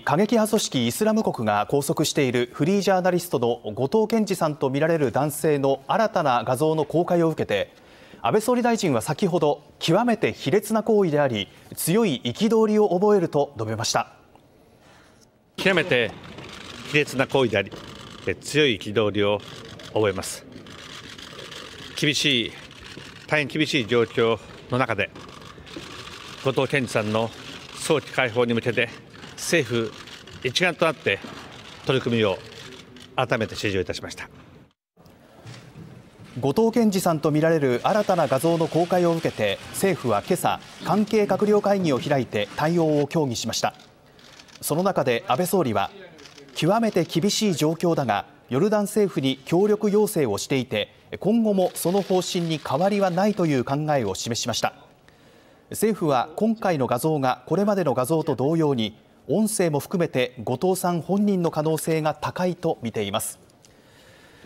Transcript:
過激派組織イスラム国が拘束しているフリージャーナリストの後藤健二さんとみられる男性の新たな画像の公開を受けて安倍総理大臣は先ほど極めて卑劣な行為であり強い憤りを覚えると述べました極めて卑劣な行為であり強い憤りを覚えます厳しい大変厳しい状況の中で後藤健二さんの早期解放に向けて政府一丸となって取り組みを改めて指示をいたしました後藤健二さんとみられる新たな画像の公開を受けて政府は今朝関係閣僚会議を開いて対応を協議しましたその中で安倍総理は極めて厳しい状況だがヨルダン政府に協力要請をしていて今後もその方針に変わりはないという考えを示しました政府は今回の画像がこれまでの画像と同様に音声も含めて後藤さん本人の可能性が高いと見ています